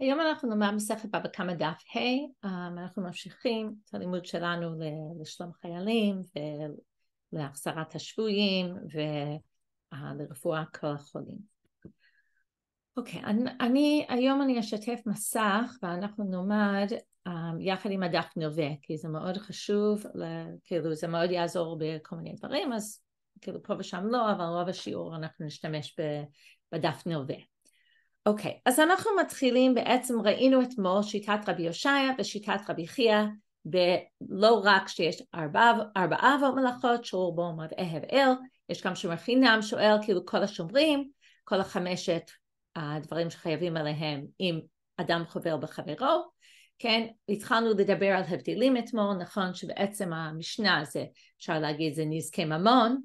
היום אנחנו נאמר מסכת בבא קמא דף ה', hey, אמ, אנחנו ממשיכים את הלימוד שלנו לשלום חיילים ולהחזרת השבויים ולרפואה כל החולים. אוקיי, okay, אני, אני, היום אני אשתף מסך ואנחנו נאמר um, יחד עם הדף נווה, כי זה מאוד חשוב, כאילו זה מאוד יעזור בכל מיני דברים, אז כאילו פה ושם לא, אבל רוב השיעור אנחנו נשתמש בדף נווה. אוקיי, okay, אז אנחנו מתחילים, בעצם ראינו אתמול שיטת רבי יושעיה ושיטת רבי חייא, ולא רק שיש ארבעה ארבע אבות מלאכות, שור בו מד אהב אל, יש גם שומר חינם שואל, כאילו כל השומרים, כל החמשת הדברים שחייבים עליהם אם אדם חובר בחברו, כן, התחלנו לדבר על הבדלים אתמול, נכון שבעצם המשנה הזה, אפשר להגיד זה נזקי ממון,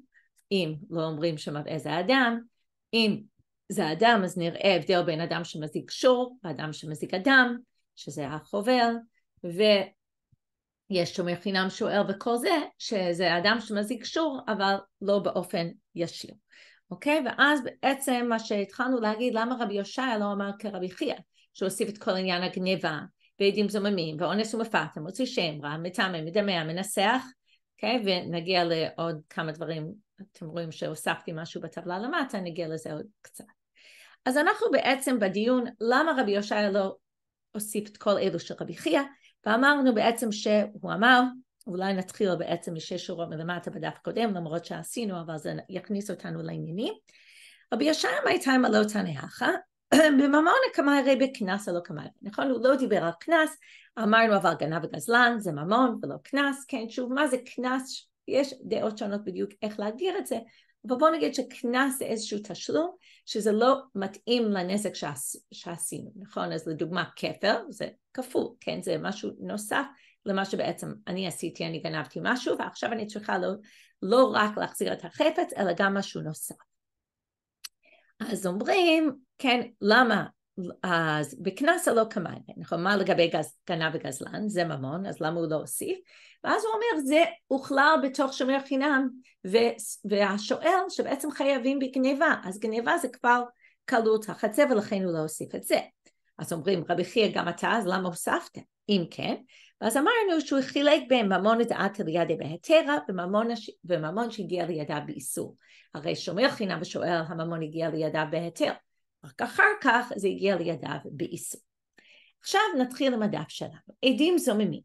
אם לא אומרים שם איזה אדם, אם זה אדם, אז נראה הבדל בין אדם שמזיק שור, ואדם שמזיק אדם, שזה החובר, ויש שומר חינם שוער וכל זה, שזה אדם שמזיק שור, אבל לא באופן ישיר. אוקיי? ואז בעצם מה שהתחלנו להגיד, למה רבי יושעיה לא אמר כרבי חייא, שהוא הוסיף את כל עניין הגניבה, ועדים זוממים, ואונס ומפתם, מוציא שם רע, מטעמם, מדמה, מנסח, אוקיי? ונגיע לעוד כמה דברים, אתם רואים שהוספתי משהו בטבלה למטה, נגיע לזה עוד קצת. אז אנחנו בעצם בדיון למה רבי יושעיה לא הוסיף את כל אלו של רבי חייא, ואמרנו בעצם שהוא אמר, אולי נתחיל בעצם משש שורות מלמטה בדף הקודם, למרות שעשינו, אבל זה יכניס אותנו לעניינים. רבי ישעיה מייתיים לא תנאיכה, בממון הקמאי הרי בקנס הלא קמאי, נכון, הוא לא דיבר על קנס, אמרנו אבל גנב וגזלן זה ממון ולא קנס, כן, שוב, מה זה קנס? יש דעות שונות בדיוק איך להגדיר את זה, אבל בואו נגיד שקנס זה איזשהו תשלום שזה לא מתאים לנזק שעשינו, נכון? אז לדוגמה כפל זה כפול, כן? זה משהו נוסף למה שבעצם אני עשיתי, אני גנבתי משהו ועכשיו אני צריכה לא, לא רק להחזיר את החפץ אלא גם משהו נוסף. אז אומרים, כן, למה אז בקנס הלא כמיים, נכון? מה לגבי גז, גנב וגזלן? זה ממון, אז למה הוא לא הוסיף? ואז הוא אומר, זה הוכלל בתוך שומר חינם, ו, והשואל שבעצם חייבים בגניבה, אז גניבה זה כבר כלול תחת זה, ולכן הוא לא הוסיף את זה. אז אומרים, רבי חייא גם אתה, אז למה הוספת? אם כן, ואז אמרנו שהוא חילק בין ממון דעתא לידי בהתרה, וממון, הש... וממון שהגיע לידיו באיסור. הרי שומר חינם ושואל, הממון הגיע לידיו בהתר. רק אחר כך זה הגיע לידיו באיסור. עכשיו נתחיל עם הדף שלנו. עדים זוממים,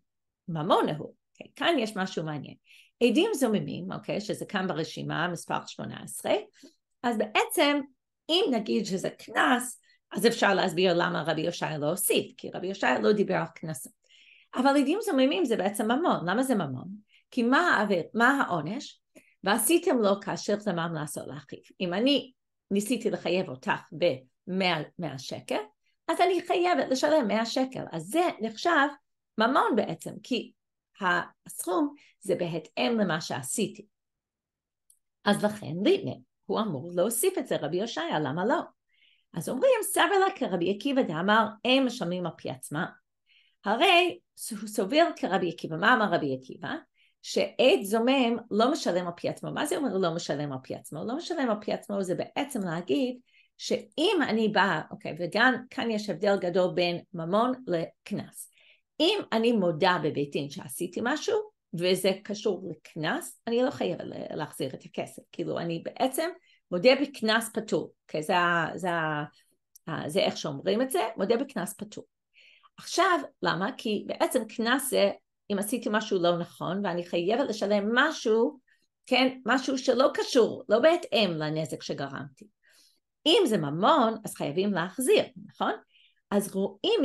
ממון ההוא, אוקיי, okay, כאן יש משהו מעניין. עדים זוממים, אוקיי, okay, שזה כאן ברשימה, מספר 18, אז בעצם אם נגיד שזה קנס, אז אפשר להסביר למה רבי יושע לא הוסיף, כי רבי יושע לא דיבר על קנסות. אבל עדים זוממים זה בעצם ממון, למה זה ממון? כי מה, העבר, מה העונש? ועשיתם לו כאשר זמם לעשות לאחיו. אם אני ניסיתי לחייב אותך ב-100 שקל, אז אני חייבת לשלם 100 שקל. אז זה נחשב ממון בעצם, כי הסכום זה בהתאם למה שעשיתי. אז לכן ליטנה, הוא אמור להוסיף את זה, רבי יושעיה, למה לא? אז אומרים, סבר לה כרבי עקיבא דאמר, הם משלמים על פי עצמם. הרי הוא סובר כרבי עקיבא. מה אמר רבי עקיבא? שעד זומם לא משלם על פי עצמו. מה זה אומר לא משלם על פי עצמו? לא משלם על פי עצמו זה בעצם להגיד שאם אני באה, אוקיי, וגם כאן יש הבדל גדול בין ממון לקנס. אם אני מודה בבית דין שעשיתי משהו, וזה קשור לקנס, אני לא חייבת להחזיר את הכסף. כאילו, אני בעצם מודה בקנס פטור. אוקיי, זה, זה, זה זה איך שאומרים את זה, מודה בקנס פטור. עכשיו, למה? כי בעצם קנס זה אם עשיתי משהו לא נכון, ואני חייבת לשלם משהו, כן, משהו שלא קשור, לא בהתאם לנזק שגרמתי. אם זה ממון, אז חייבים להחזיר, נכון? אז רואים,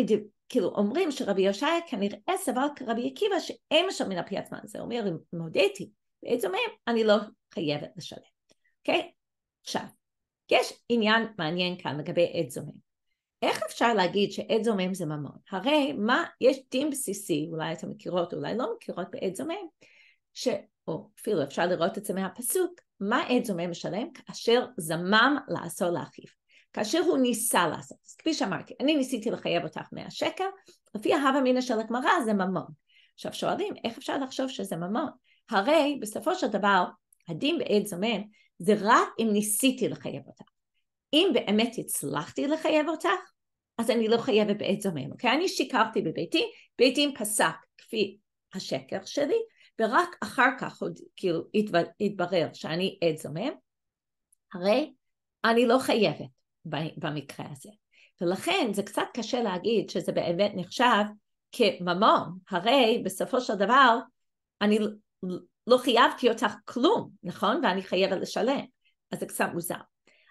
כאילו אומרים שרבי יושעיה כנראה סבל כרבי עקיבא שאין משלמים מן הפי עצמם, זה אומר, אם הודיתי, בעצם אני לא חייבת לשלם, אוקיי? Okay? עכשיו, יש עניין מעניין כאן לגבי עד זומם. איך אפשר להגיד שעד זומם זה ממון? הרי מה, יש דין בסיסי, אולי אתן מכירות, אולי לא מכירות בעד זומם, ש... או אפילו אפשר לראות את זה מהפסוק, מה עד זומם משלם? כאשר זמם לעשות לאחיו. כאשר הוא ניסה לעשות. אז כפי שאמרתי, אני ניסיתי לחייב אותך מהשקל, לפי ההווה אמינא של הגמרא זה ממון. עכשיו שואלים, איך אפשר לחשוב שזה ממון? הרי בסופו של דבר, הדין בעד זומם זה רק אם ניסיתי לחייב אותך. אם באמת הצלחתי לחייב אותך, אז אני לא חייבת בעת זומם, אוקיי? אני שיקרתי בביתי, בית דין פסק כפי השקר שלי, ורק אחר כך עוד כאילו התבר, התברר שאני עד זומם, הרי אני לא חייבת במקרה הזה. ולכן זה קצת קשה להגיד שזה באמת נחשב כממון, הרי בסופו של דבר אני לא חייבתי אותך כלום, נכון? ואני חייבת לשלם, אז זה קצת מוזר.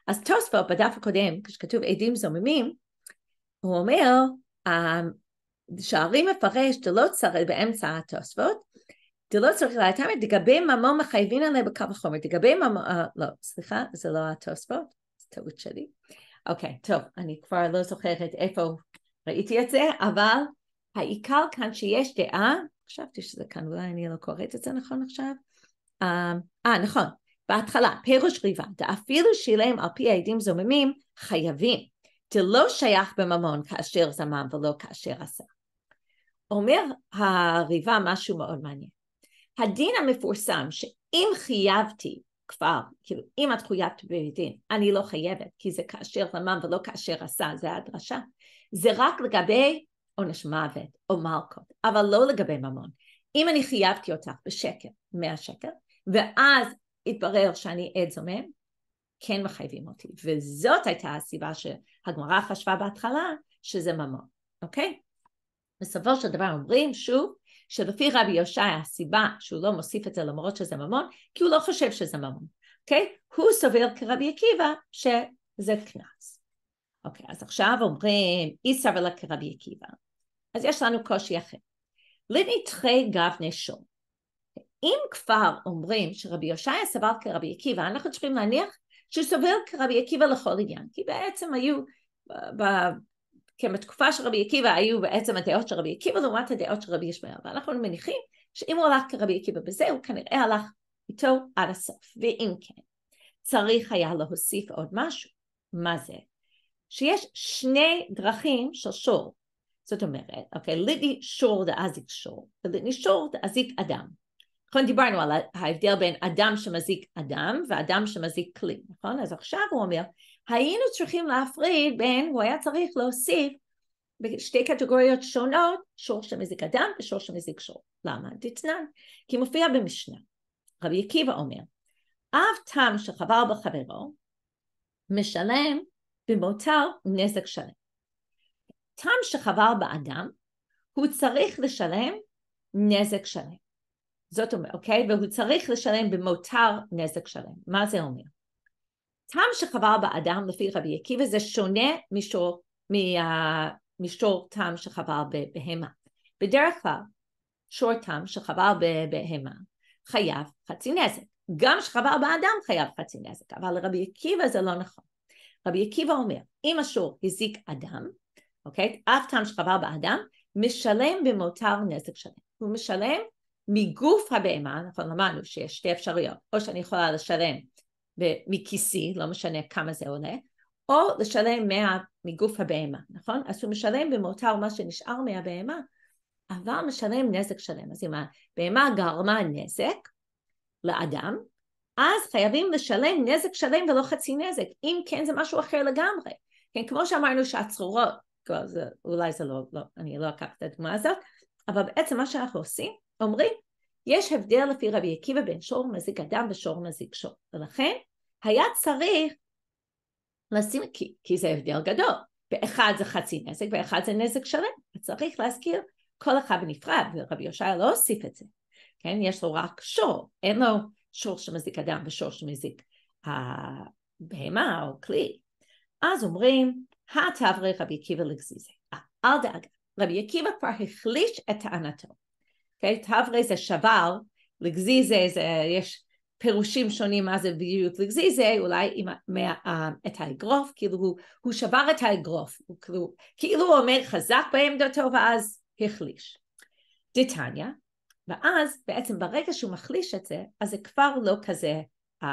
אז תוספות בדף הקודם, כשכתוב עדים זוממים, הוא אומר, שערי מפרש דלא צריך, באמצע התוספות, דלא צריך להתאמת, דגבי ממון מחייבים עליה בקו החומר, דגבי ממון, uh, לא, סליחה, זה לא התוספות, זו טעות שלי. אוקיי, okay, טוב, אני כבר לא זוכרת איפה ראיתי את זה, אבל העיקר כאן שיש דעה, חשבתי שזה כאן, אולי אני לא קוראת את זה נכון עכשיו. אה, uh, נכון, בהתחלה, פירוש ריבה, דאפילו שילם על פי העדים זוממים, חייבים. דלא שייך בממון כאשר זמם ולא כאשר עשה. אומר הריבה משהו מאוד מעניין. הדין המפורסם שאם חייבתי כבר, כאילו אם את חויבת בדין, אני לא חייבת כי זה כאשר זמם ולא כאשר עשה, זה הדרשה. זה רק לגבי עונש מוות או מלכות, אבל לא לגבי ממון. אם אני חייבתי אותך בשקל, 100 שקל, ואז התברר שאני עד זומם, כן מחייבים אותי. וזאת הייתה הסיבה ש... הגמרא חשבה בהתחלה שזה ממון, אוקיי? בסופו של דבר אומרים שוב שלפי רבי יושע הסיבה שהוא לא מוסיף את זה למרות שזה ממון, כי הוא לא חושב שזה ממון, אוקיי? הוא סובר כרבי עקיבא שזה קנס. אוקיי, אז עכשיו אומרים אי סבלה כרבי עקיבא. אז יש לנו קושי אחר. לנתחי גב נשום. אם כבר אומרים שרבי יושעיה סבל כרבי עקיבא, אנחנו צריכים להניח שסובל כרבי עקיבא לכל עניין, כי בעצם היו, ב, כבתקופה כן, של רבי עקיבא היו בעצם הדעות של רבי עקיבא לעומת הדעות של רבי ישמעאל, ואנחנו מניחים שאם הוא הלך כרבי עקיבא בזה, הוא כנראה הלך איתו עד הסוף, ואם כן, צריך היה להוסיף עוד משהו, מה זה? שיש שני דרכים של שור, זאת אומרת, אוקיי, לידי שור דאזיק שור, ולידי שור דאזיק אדם. נכון, דיברנו על ההבדל בין אדם שמזיק אדם ואדם שמזיק כלי, נכון? אז עכשיו הוא אומר, היינו צריכים להפריד בין, הוא היה צריך להוסיף בשתי קטגוריות שונות, שור שמזיק אדם ושור שמזיק שור. למה? דתנן. כי מופיע במשנה. רבי עקיבא אומר, אב תם שחבר בחברו, משלם במותר נזק שלם. תם שחבר באדם, הוא צריך לשלם נזק שלם. זאת אומרת, אוקיי? והוא צריך לשלם במותר נזק שלם. מה זה אומר? טעם שחבר באדם לפי רבי עקיבא זה שונה משור, משור טעם שחבר בבהמה. בדרך כלל, שור טעם שחבר בבהמה חייב חצי נזק. גם שחבר באדם חייב חצי נזק, אבל לרבי עקיבא זה לא נכון. רבי עקיבא אומר, אם השור הזיק אדם, אוקיי? אף טעם שחבר באדם, משלם במותר נזק שלם. הוא משלם מגוף הבהמה, נכון, אמרנו שיש שתי אפשרויות, או שאני יכולה לשלם מכיסי, לא משנה כמה זה עולה, או לשלם מה, מגוף הבהמה, נכון? אז הוא משלם במותר מה שנשאר מהבהמה, אבל משלם נזק שלם. אז אם הבהמה גרמה נזק לאדם, אז חייבים לשלם נזק שלם ולא חצי נזק. אם כן, זה משהו אחר לגמרי. כן, כמו שאמרנו שהצרורות, זה, אולי זה לא, לא, אני לא אקח את הדוגמה הזאת, אבל בעצם מה שאנחנו עושים, אומרים, יש הבדל לפי רבי עקיבא בין שור מזיק אדם ושור מזיק שור, ולכן היה צריך לשים, כי, כי זה הבדל גדול, באחד זה חצי נזק ואחד זה נזק שלם, צריך להזכיר כל אחד בנפרד, ורבי יושע לא הוסיף את זה, כן? יש לו רק שור, אין לו שור שמזיק אדם ושור שמזיק הבהמה אה, או כלי. אז אומרים, התעברי רבי עקיבא לגזיזה, אה, אל דאגה, רבי עקיבא כבר החליש את טענתו. אוקיי? תברי זה שבר, לגזיזה זה, יש פירושים שונים מה זה בדיוק לגזיזה, אולי עם, מה, uh, את האגרוף, כאילו הוא, הוא שבר את האגרוף, הוא כאילו, כאילו הוא עומד חזק בעמדתו ואז החליש. דתניא, ואז בעצם ברגע שהוא מחליש את זה, אז זה כבר לא כזה, um,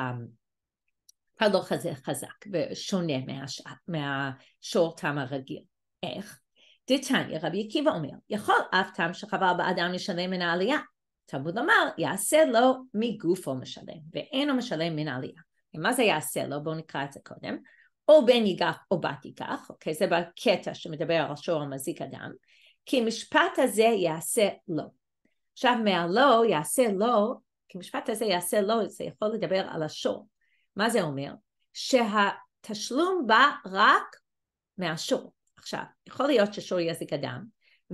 כבר לא כזה חזק ושונה מהש, מהשורתם הרגיל. איך? דתניא רבי עקיבא אומר, יכול אף טעם שחבל באדם לשלם מן העלייה. תלמוד לומר, יעשה לו מגופו משלם, ואינו משלם מן העלייה. מה זה יעשה לו? בואו נקרא את זה קודם. או בן ייגח או בת ייגח, אוקיי? זה בקטע שמדבר על שור המזיק אדם. כי משפט הזה יעשה לו. עכשיו מהלא יעשה לו, כי משפט הזה יעשה לו, זה יכול לדבר על השור. מה זה אומר? שהתשלום בא רק מהשור. עכשיו, יכול להיות ששור יזיק אדם,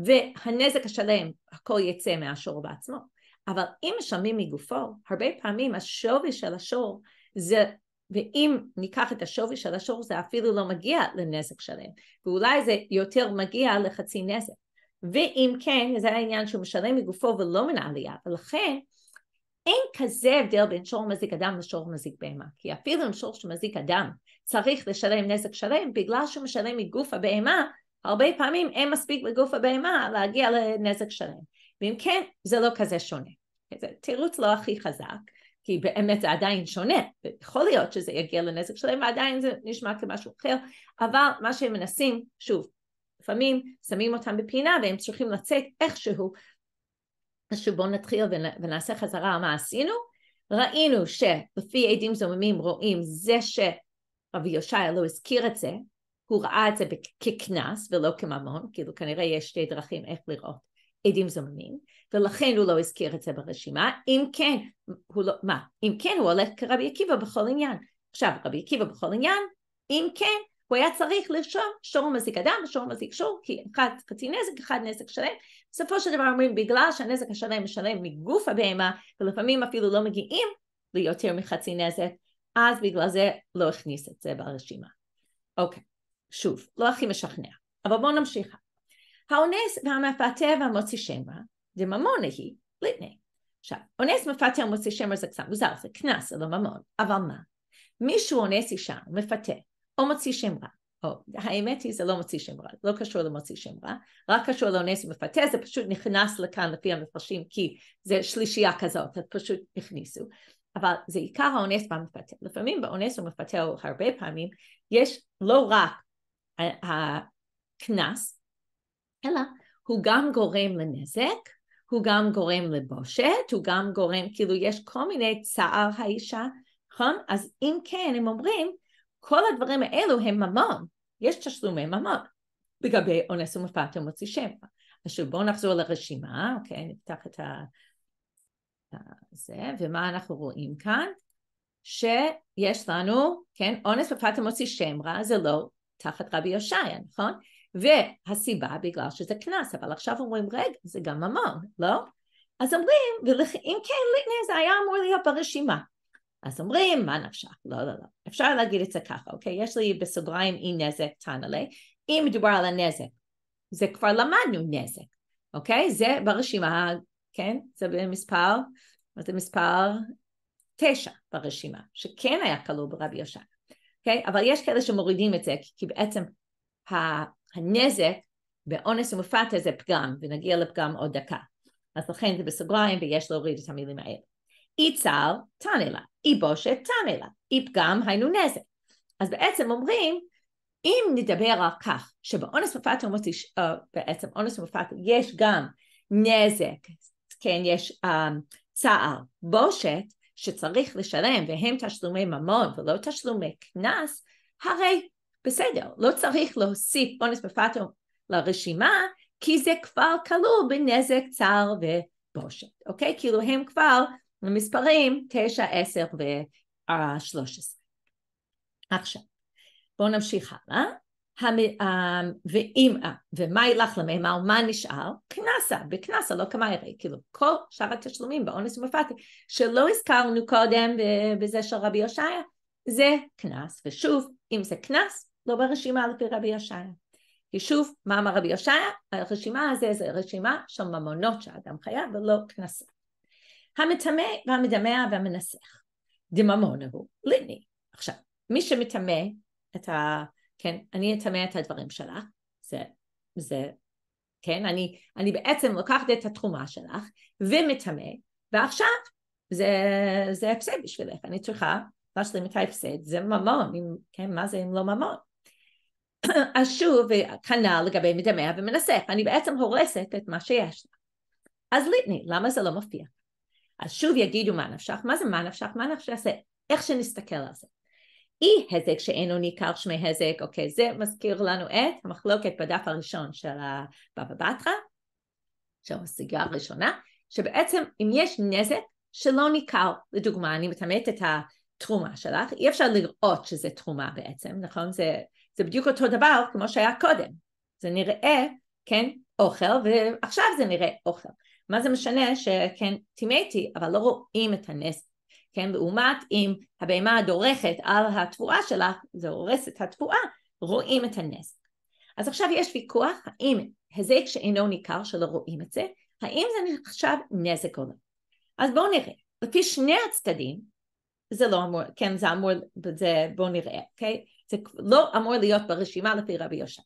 והנזק השלם, הכל יצא מהשור בעצמו. אבל אם משלמים מגופו, הרבה פעמים השווי של השור זה, ואם ניקח את השווי של השור, זה אפילו לא מגיע לנזק שלם, ואולי זה יותר מגיע לחצי נזק. ואם כן, זה העניין שהוא משלם מגופו ולא מן העלייה, ולכן אין כזה הבדל בין שור מזיק אדם לשור מזיק בהמה, כי אפילו אם שור שמזיק אדם צריך לשלם נזק שלם, בגלל שהוא משלם מגוף הבהמה, הרבה פעמים אין מספיק לגוף הבהמה להגיע לנזק שלם. ואם כן, זה לא כזה שונה. זה תירוץ לא הכי חזק, כי באמת זה עדיין שונה, ויכול להיות שזה יגיע לנזק שלהם ועדיין זה נשמע כמשהו אחר, אבל מה שהם מנסים, שוב, לפעמים שמים אותם בפינה והם צריכים לצאת איכשהו פשוט בואו נתחיל ונעשה חזרה מה עשינו. ראינו שלפי עדים זוממים רואים זה שרבי יושעיה לא הזכיר את זה, הוא ראה את זה כקנס ולא כממון, כאילו כנראה יש שתי דרכים איך לראות עדים זוממים, ולכן הוא לא הזכיר את זה ברשימה, אם כן, הוא לא, מה, אם כן הוא הולך כרבי עקיבא בכל עניין. עכשיו רבי עקיבא בכל עניין, אם כן, הוא היה צריך לרשום שור מזיק אדם ושור מזיק שור, כי אחד חצי נזק, אחד נזק שלם. בסופו של דבר אומרים, בגלל שהנזק השלם משלם מגוף הבהמה, ולפעמים אפילו לא מגיעים ליותר מחצי נזק, אז בגלל זה לא הכניס את זה ברשימה. אוקיי, שוב, לא הכי משכנע, אבל בואו נמשיך. האונס והמפתה והמוציא שם רע, זה ממון היא, לפני. עכשיו, אונס מפתה ומוציא שם רע זה קצת מוזר, זה קנס, זה לא ממון, אבל מה? מישהו אונס אישה, מפתה, או מוציא שם רע. או, האמת היא זה לא מוציא שם רע, לא קשור למוציא שם רע, רק קשור לאונס ומפתה, זה פשוט נכנס לכאן לפי המפרשים כי זה שלישייה כזאת, אז פשוט הכניסו. אבל זה עיקר האונס והמפתה. לפעמים באונס ומפתה, או הרבה פעמים, יש לא רק אה, הקנס, אלא הוא גם גורם לנזק, הוא גם גורם לבושת, הוא גם גורם, כאילו יש כל מיני צער האישה, נכון? אז אם כן, הם אומרים, כל הדברים האלו הם ממון, יש תשלומי ממון. לגבי אונס ומפת המוציא שם. עכשיו בואו נחזור לרשימה, אוקיי, נפתח את ה... זה, ומה אנחנו רואים כאן? שיש לנו, כן, אונס ופת המוציא שם רע זה לא תחת רבי יושעיה, נכון? והסיבה בגלל שזה קנס, אבל עכשיו אומרים רגע, זה גם ממון, לא? אז אומרים, ולכ... אם כן, ליטני זה היה אמור להיות ברשימה, אז אומרים, מה נפשך? לא, לא, לא. אפשר להגיד את זה ככה, אוקיי? יש לי בסוגריים אי נזק תנלה. אם מדובר על הנזק, זה כבר למדנו נזק, אוקיי? זה ברשימה, כן? זה במספר, זה מספר תשע ברשימה, שכן היה כלוא ברבי יושע, אוקיי? אבל יש כאלה שמורידים את זה, כי בעצם הנזק באונס ומפתה זה פגם, ונגיע לפגם עוד דקה. אז לכן זה בסוגריים ויש להוריד את המילים האלה. אי איצר תנלה. יבושת תם אליו, אי פגם היינו נזק. אז בעצם אומרים, אם נדבר על כך שבאונס מופת הומוסטיש, או אה, בעצם אונס מופת יש גם נזק, כן, יש um, צער, בושת, שצריך לשלם והם תשלומי ממון ולא תשלומי קנס, הרי בסדר, לא צריך להוסיף אונס מופת לרשימה, כי זה כבר כלול בנזק צער ובושת, אוקיי? כאילו הם כבר למספרים 9, 10 ו-13. עכשיו, בואו נמשיך הלאה. המ... אה, ואם, אה, ומה ילך למימר, מה נשאר? קנסה, בקנסה, לא כמה יראה, כאילו כל שאר התשלומים באונס ומפתי, שלא הזכרנו קודם בזה של רבי יושעיה, זה קנס, ושוב, אם זה קנס, לא ברשימה לפי רבי יושעיה. כי שוב, מה אמר רבי יושעיה? הרשימה הזו זה רשימה של ממונות שאדם חייב ולא קנסות. המטמא והמדמה והמנסח. דממון הוא ליני. עכשיו, מי שמטמא את ה... כן, אני אטמא את הדברים שלך, זה, זה, כן, אני, אני בעצם לוקחת את התרומה שלך ומטמא, ועכשיו זה, זה הפסד בשבילך, אני צריכה להשלים את ההפסד, זה ממון, אם, כן, מה זה אם לא ממון? אז שוב, כנ"ל לגבי מדמע ומנסח, אני בעצם הורסת את מה שיש לך. אז ליטני, למה זה לא מופיע? אז שוב יגידו מה נפשך, מה זה מה נפשך, מה נפשך זה איך שנסתכל על זה. אי הזק שאינו ניכר שמי הזק, אוקיי, זה מזכיר לנו את המחלוקת בדף הראשון של הבבא בתרא, של הסיגה הראשונה, שבעצם אם יש נזק שלא ניכר, לדוגמה, אני מטמאת את התרומה שלך, אי אפשר לראות שזה תרומה בעצם, נכון? זה, זה בדיוק אותו דבר כמו שהיה קודם. זה נראה, כן, אוכל, ועכשיו זה נראה אוכל. מה זה משנה שכן טימאתי, אבל לא רואים את הנס, כן? לעומת אם הבהמה דורכת על התבואה שלך, זה הורס את התבואה, רואים את הנס. אז עכשיו יש ויכוח האם היזק שאינו ניכר שלא רואים את זה, האם זה נחשב נזק או לא. אז בואו נראה, לפי שני הצדדים, זה לא אמור, כן זה אמור, זה בואו נראה, אוקיי? זה לא אמור להיות ברשימה לפי רבי יושב.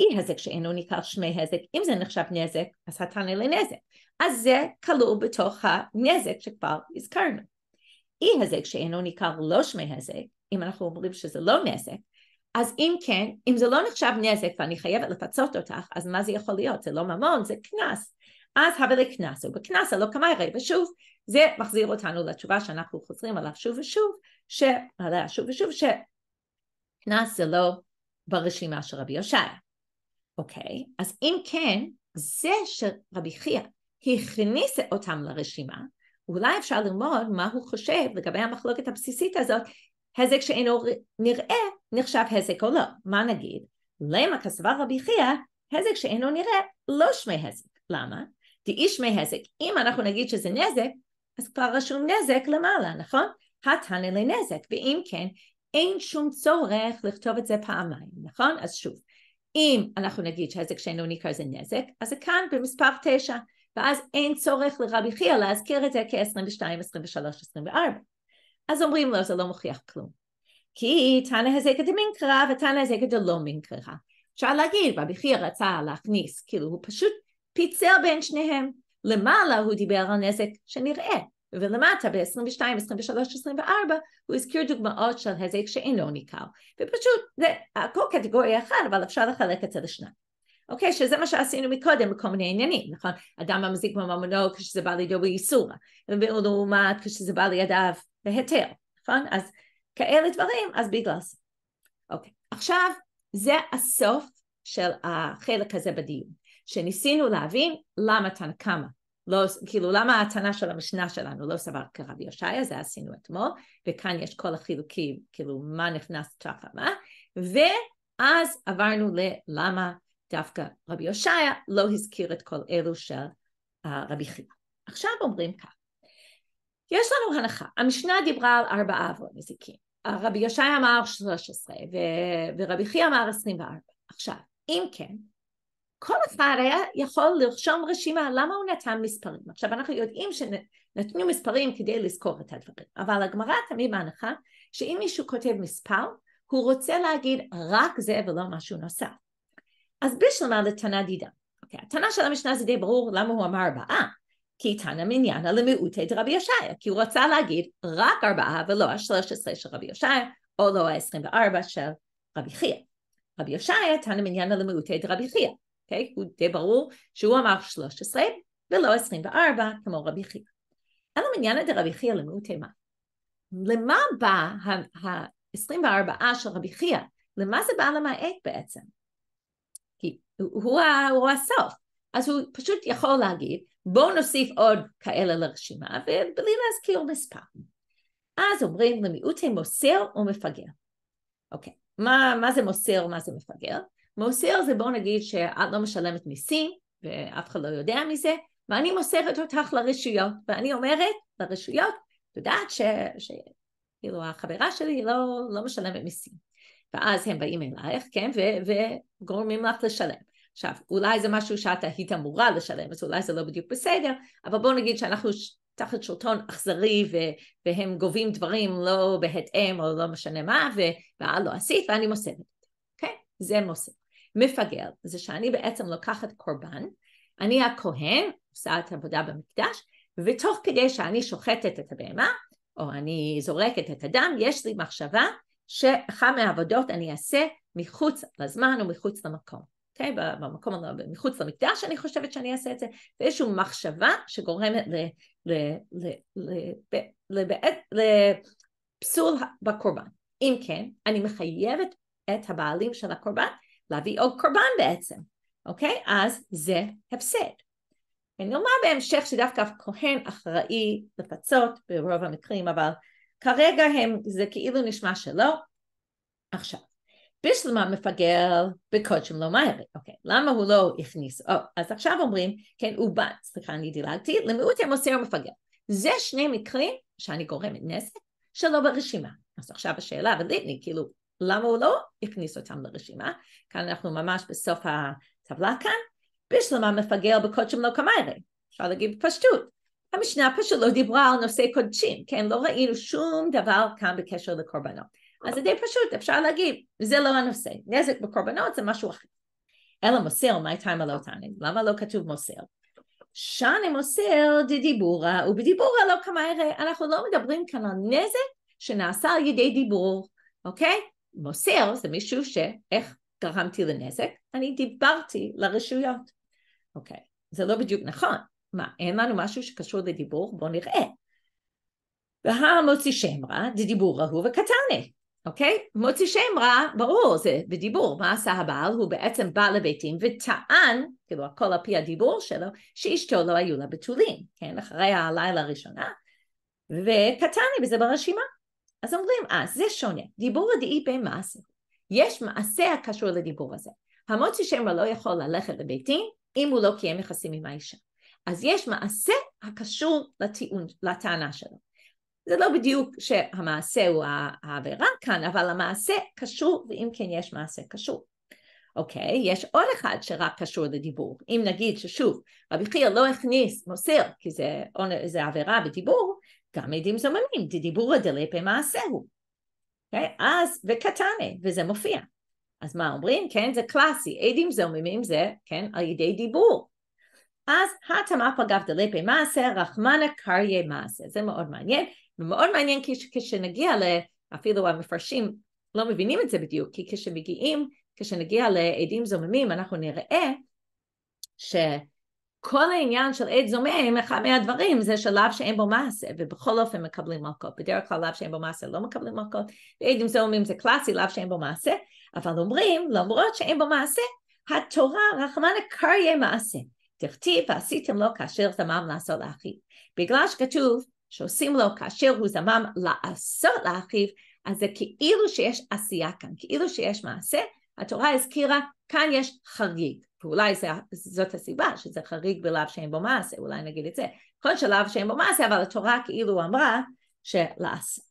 אי הזק שאינו ניכר שמי הזק, אם זה נחשב נזק, אז התנא לנזק. אז זה כלול בתוך הנזק שכבר הזכרנו. אי הזק שאינו ניכר לא שמי הזק, אם אנחנו אומרים שזה לא נזק, אז אם כן, אם זה לא נחשב נזק ואני חייבת לפצות אותך, אז מה זה יכול להיות? זה לא ממון, זה קנס. אז הווה לקנס, ובקנס הלא כמה הרי, ושוב, זה מחזיר אותנו לתשובה שאנחנו חוזרים עליה שוב ושוב, שעליה שוב ושוב, שקנס זה לא ברשימה של רבי יושעיה. אוקיי? אז אם כן, זה שרבי חייא הכניס אותם לרשימה, אולי אפשר ללמוד מה הוא חושב לגבי המחלוקת הבסיסית הזאת, הזק שאינו נראה נחשב הזק או לא. מה נגיד? למה כסבר רבי חייא, הזק שאינו נראה לא שמי הזק. למה? דאי שמי הזק. אם אנחנו נגיד שזה נזק, אז כבר רשום נזק למעלה, נכון? התנא לנזק, ואם כן, אין שום צורך לכתוב את זה פעמיים, נכון? אז שוב, אם אנחנו נגיד שההזק שאינו ניכר זה נזק, אז זה כאן במספר תשע, ואז אין צורך לרבי חייא להזכיר את זה כ-22, 23, 24. אז אומרים לו, זה לא מוכיח כלום. כי תנא הזקא דמינקרא ותנא הזקא דלא מינקרא. אפשר להגיד, רבי חייא רצה להכניס, כאילו הוא פשוט פיצל בין שניהם. למעלה הוא דיבר על נזק שנראה, ולמטה ב-22, 23, 24, הוא הזכיר דוגמאות של הזק שאינו ניכר. ופשוט זה הכל קטגוריה אחת, אבל אפשר לחלק את זה לשניים. אוקיי? שזה מה שעשינו מקודם בכל מיני עניינים, נכון? אדם המזיק בממונו כשזה בא לידו באיסור, ולעומת כשזה בא לידיו בהיתר, נכון? אז כאלה דברים, אז בגלל זה. אוקיי, עכשיו זה הסוף של החלק הזה בדיון, שניסינו להבין למה תנקמה לא, כאילו למה הטענה של המשנה שלנו לא סבר כרבי יושעיה, זה עשינו אתמול, וכאן יש כל החילוקים, כאילו מה נכנס תחת מה, ואז עברנו ללמה דווקא רבי יושעיה לא הזכיר את כל אלו של uh, רבי חילה. עכשיו אומרים כך, יש לנו הנחה, המשנה דיברה על ארבעה עוולות נזיקים, רבי יושעיה אמר 13 ו- ורבי חייא אמר 24. עכשיו, אם כן, כל אחד היה יכול לרשום רשימה למה הוא נתן מספרים. עכשיו אנחנו יודעים שנתנו מספרים כדי לזכור את הדברים, אבל הגמרא תמיד מנחה שאם מישהו כותב מספר הוא רוצה להגיד רק זה ולא משהו נוסף. אז בשלמה לתנא דידה. Okay, אוקיי, התנא של המשנה זה די ברור למה הוא אמר ארבעה, כי תנא מניינה למיעוטי דרבי ישעיה, כי הוא רצה להגיד רק ארבעה ולא השלוש עשרה של רבי ישעיה, או לא העשרים וארבע של רבי חייא. רבי ישעיה תנא מניינה למיעוטי דרבי חייא, אוקיי? Okay? הוא די ברור שהוא אמר 13 ולא 24 כמו רבי חייא. אין לו מניין דרבי חייא למאותימה. למה בא ה-24 של רבי חייא? למה זה בא למעט בעצם? כי הוא, הוא הוא הסוף. אז הוא פשוט יכול להגיד, בואו נוסיף עוד כאלה לרשימה, ובלי להזכיר מספר. אז אומרים למיעוטי מוסר ומפגר. מפגר. אוקיי, מה, מה זה מוסר, ומה זה מפגר? מוסר זה בואו נגיד שאת לא משלמת מיסים, ואף אחד לא יודע מזה, ואני מוסרת אותך לרשויות, ואני אומרת לרשויות, את יודעת שכאילו החברה שלי לא, לא משלמת מיסים. ואז הם באים אלייך, כן, ו, וגורמים לך לשלם. עכשיו, אולי זה משהו שאת היית אמורה לשלם, אז אולי זה לא בדיוק בסדר, אבל בואו נגיד שאנחנו תחת שלטון אכזרי, והם גובים דברים לא בהתאם או לא משנה מה, ואת לא עשית ואני מוסרת. אוקיי? Okay? זה מוסר. מפגר, זה שאני בעצם לוקחת קורבן, אני הכהן, עושה את העבודה במקדש, ותוך כדי שאני שוחטת את הבהמה, או אני זורקת את הדם, יש לי מחשבה שאחת מהעבודות אני אעשה מחוץ לזמן ומחוץ למקום. אוקיי? Okay? במקום, מחוץ למקדש אני חושבת שאני אעשה את זה, ואיזושהי מחשבה שגורמת ל, ל, ל, ל, ל, ל, לפסול בקורבן. אם כן, אני מחייבת את הבעלים של הקורבן להביא עוד קורבן בעצם, אוקיי? אז זה הפסד. אני אומר בהמשך שדווקא כהן אחראי לפצות ברוב המקרים, אבל כרגע הם, זה כאילו נשמע שלא. עכשיו, בשלמה מפגר בקודשם לא מהרי, אוקיי, למה הוא לא הכניס? או, אז עכשיו אומרים, כן, הוא בא, סליחה, אני דילגתי, למיעוט המוסר מפגר. זה שני מקרים שאני גורמת נזק שלא ברשימה. אז עכשיו השאלה הרדינית, כאילו, למה הוא לא הכניס אותם לרשימה? כאן אנחנו ממש בסוף הטבלה כאן. בשלמה מפגר בקודשם לא קמיירי, אפשר להגיד בפשטות. המשנה פשוט לא דיברה על נושא קודשים, כן? לא ראינו שום דבר כאן בקשר לקורבנות. אז זה די פשוט, אפשר להגיד, זה לא הנושא. נזק בקורבנות זה משהו אחר. אלא מוסר, מה הייתה עם תענית? למה לא כתוב מוסר? שאני מוסר דדיבורה, ובדיבורה לא כמיירי. אנחנו לא מדברים כאן על נזק שנעשה על ידי דיבור, אוקיי? מוסר זה מישהו שאיך גרמתי לנזק? אני דיברתי לרשויות. אוקיי, okay. זה לא בדיוק נכון. מה, אין לנו משהו שקשור לדיבור? בואו נראה. והר מוציא שם רע, דיבור רע הוא וקטני. אוקיי? Okay? מוציא שם רע, ברור, זה בדיבור. מה עשה הבעל? הוא בעצם בא לביתים וטען, כאילו הכל על פי הדיבור שלו, שאשתו לא היו לה בתולים, כן? אחרי הלילה הראשונה. וקטני, וזה ברשימה. אז אומרים, אה, זה שונה. דיבור רדיעי בין מעשה. יש מעשה הקשור לדיבור הזה. המוציא שם לא יכול ללכת לבית דין אם הוא לא קיים יחסים עם האישה. אז יש מעשה הקשור לטיעון, לטענה שלו. זה לא בדיוק שהמעשה הוא העבירה כאן, אבל המעשה קשור, ואם כן יש מעשה קשור. אוקיי, okay, יש עוד אחד שרק קשור לדיבור. אם נגיד ששוב, רבי חייא לא הכניס מוסר, כי זה, זה עבירה בדיבור, גם עדים זוממים, דיבור דליפי במעשהו. Okay? אוקיי? אז, וקטנה, וזה מופיע. אז מה אומרים? כן, זה קלאסי, עדים זוממים זה, כן, על ידי דיבור. אז התאמה פגב דלה במעשה, רחמנה קריה מעשה. זה מאוד מעניין, ומאוד מעניין כש, כשנגיע ל... אפילו המפרשים לא מבינים את זה בדיוק, כי כשמגיעים, כשנגיע לעדים זוממים, אנחנו נראה ש... כל העניין של עד זומם, אחד מהדברים, זה שלב שאין בו מעשה, ובכל אופן מקבלים מכות. בדרך כלל לב שאין בו מעשה לא מקבלים מכות, ועדים זומם זה קלאסי, לב שאין בו מעשה, אבל אומרים, למרות שאין בו מעשה, התורה, רחמנא קריה מעשה. תכתיב ועשיתם לו כאשר זמם לעשות לאחיו. בגלל שכתוב שעושים לו כאשר הוא זמם לעשות לאחיו, אז זה כאילו שיש עשייה כאן, כאילו שיש מעשה, התורה הזכירה, כאן יש חריג, ואולי זה, זאת הסיבה שזה חריג בלאו שאין בו מעשה, אולי נגיד את זה. כל שלב שאין בו מעשה, אבל התורה כאילו אמרה שלעשה.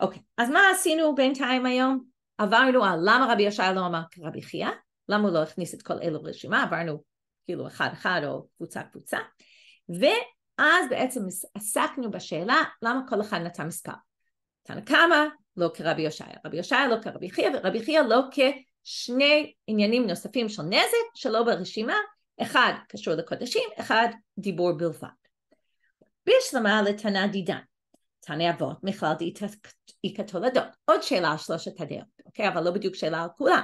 אוקיי, אז מה עשינו בינתיים היום? עברנו על למה רבי ישעיה לא אמר רבי חייא, למה הוא לא הכניס את כל אלו לרשימה, עברנו כאילו אחד אחד או קבוצה קבוצה, ואז בעצם עסקנו בשאלה למה כל אחד נתן מספר. תנא קמא לא כרבי ישעיה, רבי ישעיה לא כרבי חייא, ורבי חייא לא כ... שני עניינים נוספים של נזק שלא ברשימה, אחד קשור לקודשים, אחד דיבור בלבד. בשלמה לתנא דידן, תנא אבות, מכלל דאיכא תולדות, עוד שאלה על שלושת הדעות, אוקיי? אבל לא בדיוק שאלה על כולם.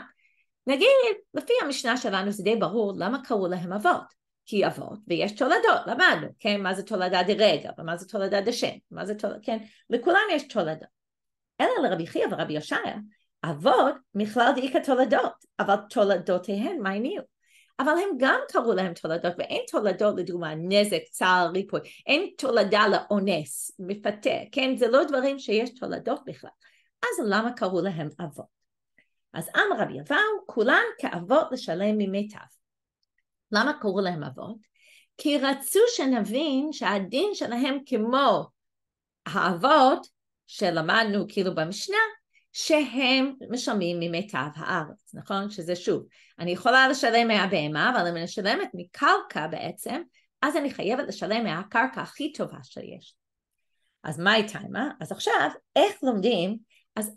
נגיד, לפי המשנה שלנו זה די ברור למה קראו להם אבות. כי אבות ויש תולדות, למדנו, כן? מה זה תולדה דרגע, ומה זה תולדה דשן, מה זה תולדה, כן? לכולם יש תולדות. אלא לרבי חייא ורבי ישעיה, אבות מכלל דאי כתולדות, אבל תולדותיהן מה הניעו? אבל הם גם קראו להם תולדות, ואין תולדות לדוגמה נזק, צער, ריפוי, אין תולדה לאונס, מפתה, כן? זה לא דברים שיש תולדות בכלל. אז למה קראו להם אבות? אז עם רבי אבאו, כולן כאבות לשלם ממיטב. למה קראו להם אבות? כי רצו שנבין שהדין שלהם כמו האבות שלמדנו כאילו במשנה, שהם משלמים ממיטב הארץ, נכון? שזה שוב, אני יכולה לשלם מהבהמה, אבל אם אני משלמת מקרקע בעצם, אז אני חייבת לשלם מהקרקע הכי טובה שיש. אז מה היא מה? אז עכשיו, איך לומדים? אז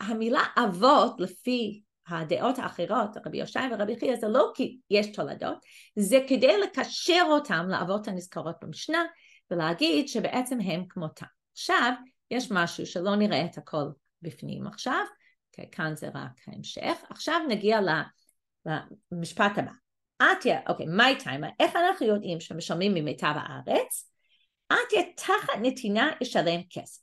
המילה אבות לפי הדעות האחרות, רבי יושעי ורבי חייא, זה לא כי יש תולדות, זה כדי לקשר אותם לאבות הנזכרות במשנה, ולהגיד שבעצם הם כמותם. עכשיו, יש משהו שלא נראה את הכל בפנים עכשיו, okay, אוקיי, כאן זה רק ההמשך. עכשיו נגיע למשפט הבא. עטיה, אוקיי, מי טיימה, איך אנחנו יודעים שמשלמים ממיטב הארץ? אטיה תחת נתינה ישלם כסף.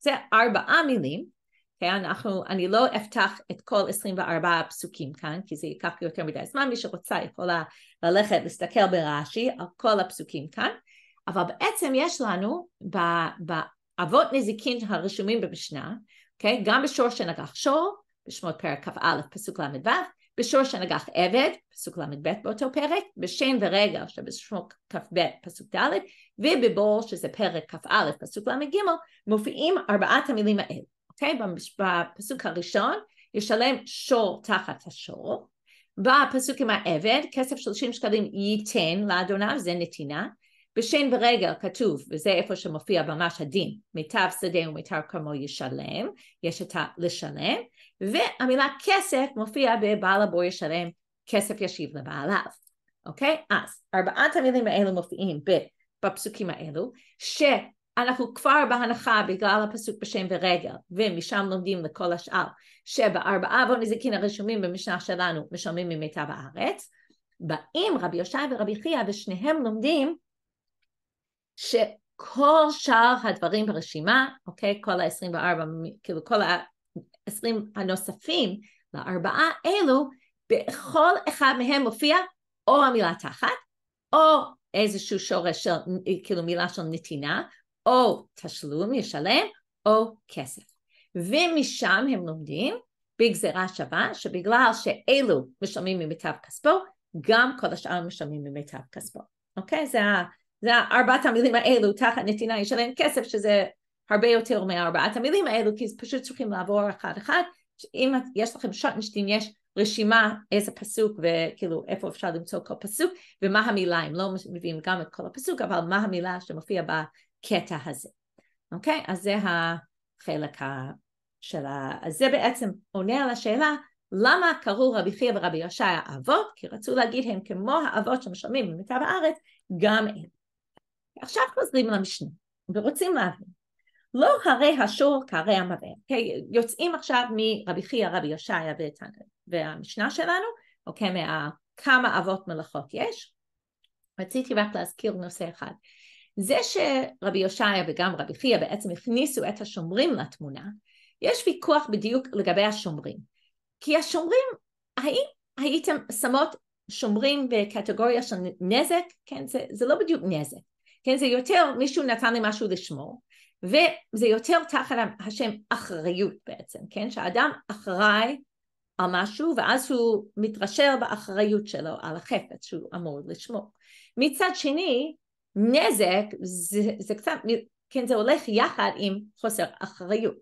זה ארבעה מילים, okay, אוקיי, אנחנו, אני לא אפתח את כל 24 הפסוקים כאן, כי זה ייקח יותר מדי זמן, מי שרוצה יכולה ללכת להסתכל ברש"י על כל הפסוקים כאן, אבל בעצם יש לנו באבות נזיקין הרשומים במשנה, אוקיי? גם בשור שנגח שור, בשמות פרק כ"א, פסוק ל"ו, בשור שנגח עבד, פסוק ל"ב באותו פרק, בשן ורגע, שבשמות כ"ב, פסוק ד', ובבור, שזה פרק כ"א, פסוק ל"ג, מופיעים ארבעת המילים האלה, אוקיי? בפסוק הראשון, ישלם שור תחת השור, בפסוק עם העבד, כסף שלושים שקלים ייתן לאדוניו, זה נתינה, בשן ורגל כתוב, וזה איפה שמופיע ממש הדין, מיטב שדה ומיטב כרמו ישלם, יש את הלשלם, והמילה כסף מופיע בבעל הבור ישלם, כסף ישיב לבעליו, אוקיי? אז ארבעת המילים האלו מופיעים בפסוקים האלו, שאנחנו כבר בהנחה בגלל הפסוק בשם ורגל, ומשם לומדים לכל השאר, שבארבעה עבור נזיקין הרשומים במשנה שלנו משלמים ממיטב הארץ, באים רבי יושב ורבי חייא ושניהם לומדים שכל שאר הדברים ברשימה, אוקיי? כל ה-24, כאילו כל ה-20 הנוספים לארבעה אלו, בכל אחד מהם מופיע או המילה תחת, או איזשהו שורש של, כאילו מילה של נתינה, או תשלום, ישלם, או כסף. ומשם הם לומדים בגזירה שווה, שבגלל שאלו משלמים ממיטב כספו, גם כל השאר משלמים ממיטב כספו. אוקיי? זה זה ארבעת המילים האלו תחת נתינה ישלם כסף, שזה הרבה יותר מארבעת המילים האלו, כי פשוט צריכים לעבור אחד אחד. אם יש לכם שוטנשטיין, יש רשימה איזה פסוק וכאילו איפה אפשר למצוא כל פסוק ומה המילה, אם לא מביאים גם את כל הפסוק, אבל מה המילה שמופיע בקטע הזה. אוקיי? אז זה החלק של ה... אז זה בעצם עונה על השאלה למה קראו רבי חייא ורבי ישעיה אבות? כי רצו להגיד הם כמו האבות שמשלמים ממיטב הארץ, גם הם. עכשיו חוזרים למשנה ורוצים להבין. לא הרי השור כהרי המראה. Okay, אוקיי? יוצאים עכשיו מרבי חייא, רבי ישעיה והמשנה שלנו, אוקיי, okay, מה, כמה אבות מלאכות יש. רציתי רק להזכיר נושא אחד. זה שרבי יושעיה וגם רבי חייא בעצם הכניסו את השומרים לתמונה, יש ויכוח בדיוק לגבי השומרים. כי השומרים, האם הייתם שמות שומרים בקטגוריה של נזק? כן, זה, זה לא בדיוק נזק. כן, זה יותר, מישהו נתן לי משהו לשמור, וזה יותר תחת השם אחריות בעצם, כן, שהאדם אחראי על משהו, ואז הוא מתרשר באחריות שלו על החפץ שהוא אמור לשמור. מצד שני, נזק זה, זה קצת, כן, זה הולך יחד עם חוסר אחריות.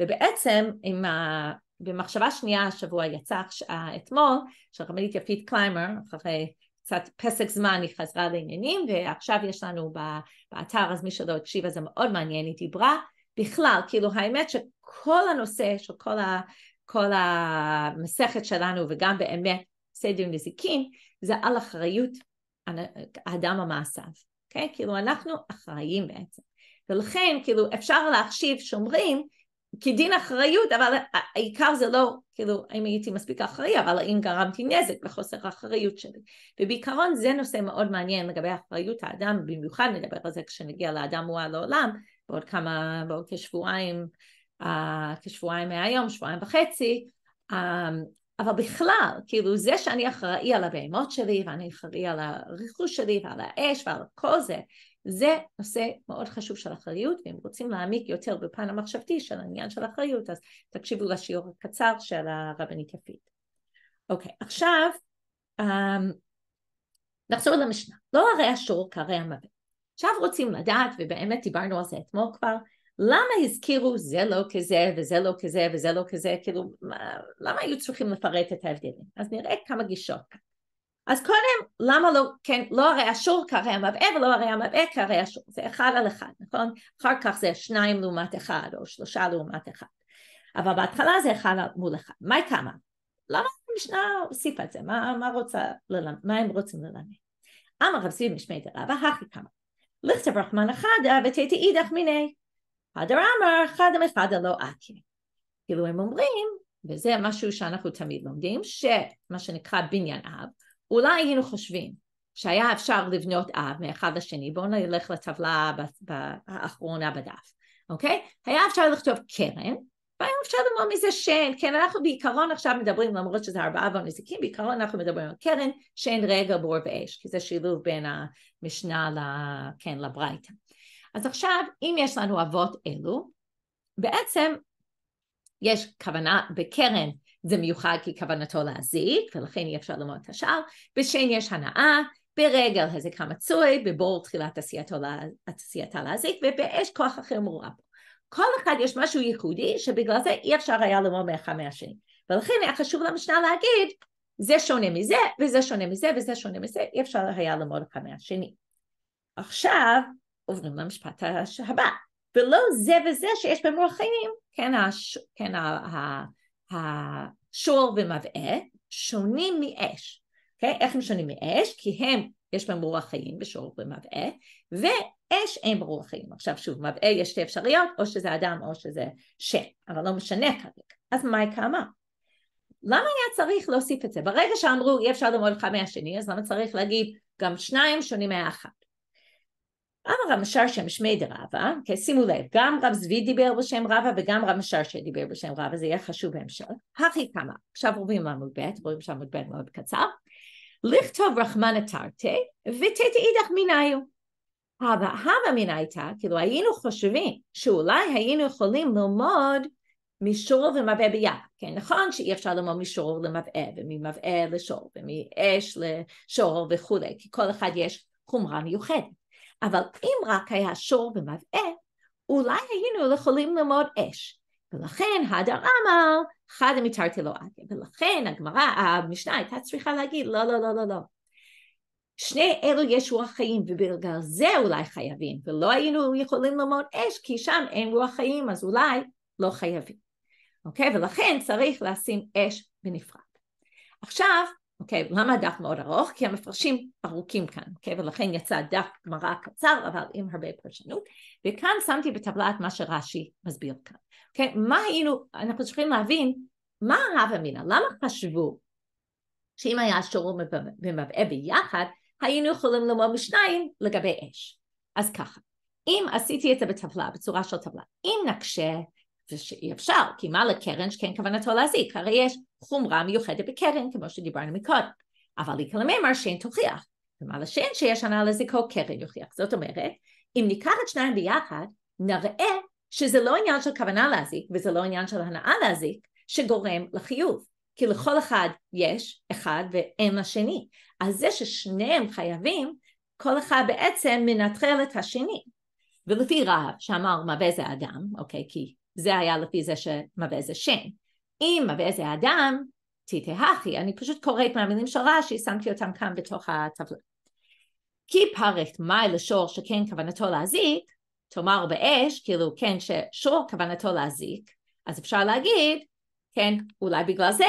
ובעצם, עם ה... במחשבה שנייה השבוע יצא אה, אתמול, של רמנית יפית קליימר, אחרי קצת פסק זמן היא חזרה לעניינים, ועכשיו יש לנו באתר, אז מי שלא הקשיבה זה מאוד מעניין, היא דיברה בכלל, כאילו האמת שכל הנושא של כל, ה, כל המסכת שלנו, וגם באמת סדר נזיקין, זה על אחריות האדם המעשיו, אוקיי? Okay? כאילו אנחנו אחראים בעצם. ולכן כאילו אפשר להחשיב שומרים כדין אחריות, אבל העיקר זה לא, כאילו, האם הייתי מספיק אחראי, אבל האם גרמתי נזק בחוסר האחריות שלי. ובעיקרון זה נושא מאוד מעניין לגבי אחריות האדם, במיוחד נדבר על זה כשנגיע לאדם הוא על העולם, בעוד כמה, בעוד כשבועיים, uh, כשבועיים מהיום, שבועיים וחצי, um, אבל בכלל, כאילו זה שאני אחראי על הבהמות שלי ואני אחראי על הרכוש שלי ועל האש ועל כל זה, זה נושא מאוד חשוב של אחריות, ואם רוצים להעמיק יותר בפן המחשבתי של העניין של אחריות, אז תקשיבו לשיעור הקצר של הרבנית יפית. אוקיי, עכשיו אמ, נחזור למשנה. לא הרי השור כהרי המוות. עכשיו רוצים לדעת, ובאמת דיברנו על זה אתמול כבר, למה הזכירו זה לא כזה וזה לא כזה וזה לא כזה, כאילו, מה, למה היו צריכים לפרט את ההבדלים? אז נראה כמה גישות כאן. אז קודם, למה לא, כן, לא הרי השור קרא המבעה ולא הרי המבעה קרא השור, זה אחד על אחד, נכון? אחר כך זה שניים לעומת אחד או שלושה לעומת אחד. אבל בהתחלה זה אחד מול אחד. מה כמה? למה המשנה הוסיפה את זה? מה, מה, רוצה ללמד, מה הם רוצים ללמד? אמר רב סביב משמי דרבה, הכי כמה. לכתב רחמן אחד ותהייתי אידך מיני. אמר, חדא אחד לא אקי. כאילו הם אומרים, וזה משהו שאנחנו תמיד לומדים, שמה שנקרא בניין אב, אולי היינו חושבים שהיה אפשר לבנות אב מאחד לשני, בואו נלך לטבלה האחרונה בדף, אוקיי? היה אפשר לכתוב קרן, והיה אפשר לומר מזה שן, כן, אנחנו בעיקרון עכשיו מדברים, למרות שזה ארבעה והנזיקים, בעיקרון אנחנו מדברים על קרן, שן, רגע, בור ואש, כי זה שילוב בין המשנה ל... כן, לברייתא. אז עכשיו, אם יש לנו אבות אלו, בעצם יש כוונה בקרן זה מיוחד כי כוונתו להזיק, ולכן אי אפשר ללמוד את השאר. בשן יש הנאה, ברגל הזיק המצוי, בבור תחילת עשייתה להזיק, ובאש כוח אחר מעורב. כל אחד יש משהו ייחודי שבגלל זה אי אפשר היה ללמוד מאחד מהשני. ולכן היה חשוב למשנה להגיד, זה שונה מזה, וזה שונה מזה, וזה שונה מזה, אי אפשר היה ללמוד אחד מהשני. עכשיו עוברים למשפט הבא, ולא זה וזה שיש במוח חיים, כן, הש... כן ה... השור ומבעה שונים מאש. Okay? אוקיי? איך הם שונים מאש? כי הם, יש בהם רוח חיים בשור ומבעה, ואש אין ברוח חיים. עכשיו שוב, מבעה יש שתי אפשריות, או שזה אדם או שזה שם, אבל לא משנה כרגע. אז מייקה אמר, למה היה צריך להוסיף את זה? ברגע שאמרו אי אפשר ללמוד אחד מהשני, אז למה צריך להגיד גם שניים שונים מהאחד? אמר רב משרשה משמי דרבה, okay, כן, שימו לב, גם רב זבי דיבר בשם רבה וגם רב משרשה דיבר בשם רבה, זה יהיה חשוב בהמשך. הכי כמה, עכשיו רואים עמוד ב', רואים שעמוד ב' מאוד קצר. לכתוב רחמנה תרתי ותתי אידך מיניו. הבאה מינה הייתה, כאילו היינו חושבים שאולי היינו יכולים ללמוד משור ומבעה ביד, כן, נכון שאי אפשר ללמוד משור למבעה וממבעה לשור ומאש לשור וכולי, כי כל אחד יש חומרה מיוחדת. אבל אם רק היה שור ומבעה, אולי היינו יכולים ללמוד אש. ולכן הדר אמר, חד המתרתי לו עד. ולכן הגמרא, המשנה הייתה צריכה להגיד, לא, לא, לא, לא, לא. שני אלו יש רוח חיים, ובגלל זה אולי חייבים, ולא היינו יכולים ללמוד אש, כי שם אין רוח חיים, אז אולי לא חייבים. אוקיי? ולכן צריך לשים אש בנפרד. עכשיו, אוקיי, okay, למה הדף מאוד ארוך? כי המפרשים ארוכים כאן, אוקיי, ולכן יצא דף גמרא קצר, אבל עם הרבה פרשנות, וכאן שמתי בטבלה את מה שרש"י מסביר כאן, אוקיי, מה היינו, אנחנו צריכים להבין מה רב אמינא, למה חשבו שאם היה שורום ומבעה ביחד, היינו יכולים ללמוד משניים לגבי אש. אז ככה, אם עשיתי את זה בטבלה, בצורה של טבלה, אם נקשה זה שאי אפשר, כי מה לקרן שכן כוונתו להזיק, הרי יש חומרה מיוחדת בקרן, כמו שדיברנו מקודם, אבל לקלמר שאין תוכיח, ומה לשאין שיש הנאה לזיקו קרן יוכיח, זאת אומרת, אם ניקח את שניים ביחד, נראה שזה לא עניין של כוונה להזיק, וזה לא עניין של הנאה להזיק, שגורם לחיוב, כי לכל אחד יש אחד ואין לשני, אז זה ששניהם חייבים, כל אחד בעצם מנטרל את השני. ולפי רב שאמר מה זה אדם, אוקיי, כי זה היה לפי זה שמבא זה שם. אם מבא זה אדם, תתהכי, אני פשוט קוראת מהמילים של רש"י, שמתי אותם כאן בתוך הטבלה. כי פרך מאי לשור שכן כוונתו להזיק, תאמר באש, כאילו כן ששור כוונתו להזיק, אז אפשר להגיד, כן, אולי בגלל זה,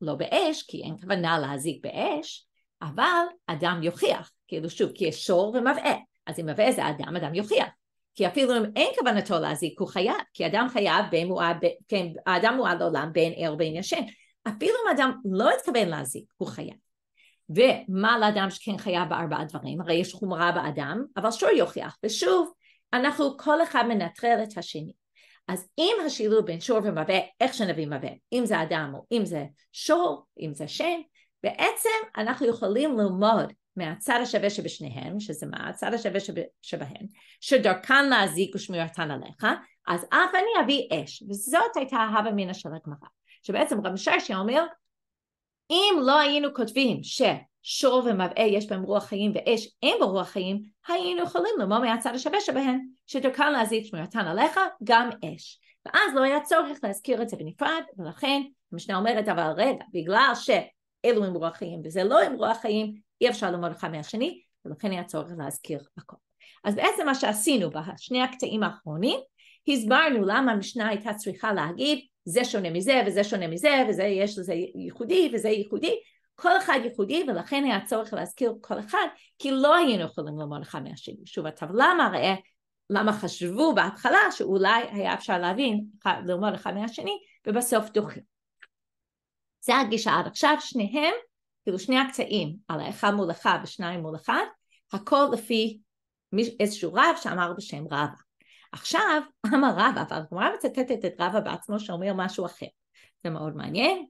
לא באש, כי אין כוונה להזיק באש, אבל אדם יוכיח, כאילו שוב, כי יש שור ומבעה, אז אם מבעה זה אדם, אדם יוכיח. כי אפילו אם אין כוונתו להזיק, הוא חייב, כי אדם חייב בין הוא, כן, האדם מועד לעולם בין ער ובין ישן. אפילו אם אדם לא התכוון להזיק, הוא חייב. ומה לאדם שכן חייב בארבעה דברים? הרי יש חומרה באדם, אבל שור יוכיח. ושוב, אנחנו כל אחד מנטרל את השני. אז אם השילוב בין שור ומבה, איך שנביא מבה, אם זה אדם או אם זה שור, אם זה שם, בעצם אנחנו יכולים ללמוד מהצד השווה שבשניהם, שזה מה? הצד השווה שב, שבהם, שדרכן להזיק ושמירתן עליך, אז אף אני אביא אש. וזאת הייתה ההווה מינה של הגמרא. שבעצם רבי שרשי אומר, אם לא היינו כותבים ששור ומבעה יש בהם רוח חיים ואש אין בו רוח חיים, היינו יכולים לומר מהצד השווה שבהם, שדרכן להזיק ושמירתן עליך, גם אש. ואז לא היה צורך להזכיר את זה בנפרד, ולכן המשנה אומרת, אבל רגע, בגלל ש... אלו הם רוח חיים וזה לא הם רוח חיים, אי אפשר ללמוד אחד מהשני, ולכן היה צורך להזכיר הכל. אז בעצם מה שעשינו בשני הקטעים האחרונים, הסברנו למה המשנה הייתה צריכה להגיד זה שונה מזה וזה שונה מזה וזה יש לזה ייחודי וזה ייחודי כל אחד ייחודי ולכן היה צורך להזכיר כל אחד כי לא היינו יכולים ללמוד אחד מהשני שוב הטבלה מראה למה חשבו בהתחלה שאולי היה אפשר להבין ללמוד אחד מהשני ובסוף דוחים זה הגישה עד עכשיו שניהם כאילו שני הקטעים על האחד מול אחד ושניים מול אחד, הכל לפי איזשהו רב שאמר בשם רבא. עכשיו אמר רבא, הגמרא מצטטת את רבא בעצמו שאומר משהו אחר. זה מאוד מעניין.